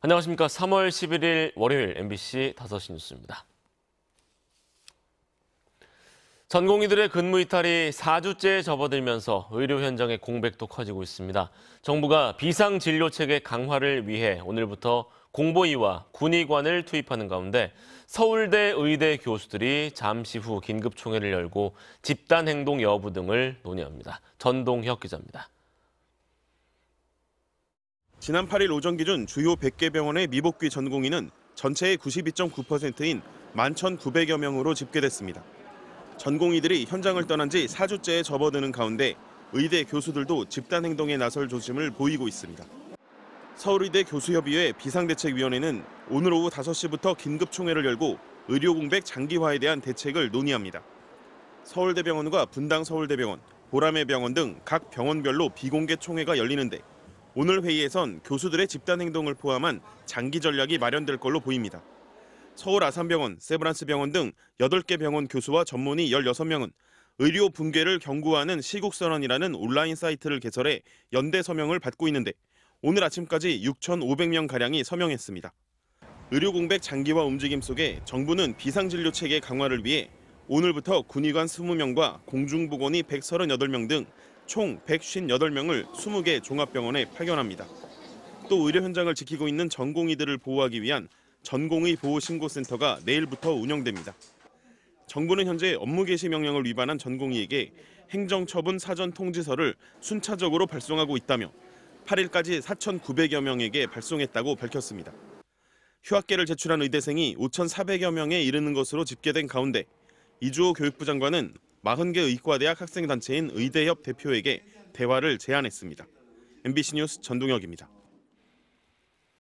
안녕하십니까. 3월 11일 월요일 MBC 5시 뉴스입니다. 전공의들의 근무 이탈이 4주째 접어들면서 의료 현장의 공백도 커지고 있습니다. 정부가 비상진료 체계 강화를 위해 오늘부터 공보의와 군의관을 투입하는 가운데 서울대 의대 교수들이 잠시 후 긴급총회를 열고 집단행동 여부 등을 논의합니다. 전동혁 기자입니다. 지난 8일 오전 기준 주요 100개 병원의 미복귀 전공의는 전체의 92.9%인 11,900여 명으로 집계됐습니다. 전공의들이 현장을 떠난 지 4주째에 접어드는 가운데 의대 교수들도 집단 행동에 나설 조짐을 보이고 있습니다. 서울의대 교수협의회 비상대책위원회는 오늘 오후 5시부터 긴급 총회를 열고 의료 공백 장기화에 대한 대책을 논의합니다. 서울대병원과 분당 서울대병원, 보라매병원 등 각 병원별로 비공개 총회가 열리는데 오늘 회의에선 교수들의 집단 행동을 포함한 장기 전략이 마련될 걸로 보입니다. 서울 아산병원, 세브란스 병원 등 8개 병원 교수와 전문의 16명은 의료 붕괴를 경고하는 시국선언이라는 온라인 사이트를 개설해 연대 서명을 받고 있는데 오늘 아침까지 6,500명가량이 서명했습니다. 의료 공백 장기화 움직임 속에 정부는 비상진료 체계 강화를 위해 오늘부터 군의관 20명과 공중보건이 138명 등총 158명을 20개 종합병원에 파견합니다. 또 의료 현장을 지키고 있는 전공의들을 보호하기 위한 전공의 보호신고센터가 내일부터 운영됩니다. 정부는 현재 업무 개시 명령을 위반한 전공의에게 행정처분 사전 통지서를 순차적으로 발송하고 있다며 8일까지 4,900여 명에게 발송했다고 밝혔습니다. 휴학계를 제출한 의대생이 5,400여 명에 이르는 것으로 집계된 가운데 이주호 교육부 장관은 40개 의과대학 학생단체인 의대협 대표에게 대화를 제안했습니다. MBC 뉴스 전동혁입니다.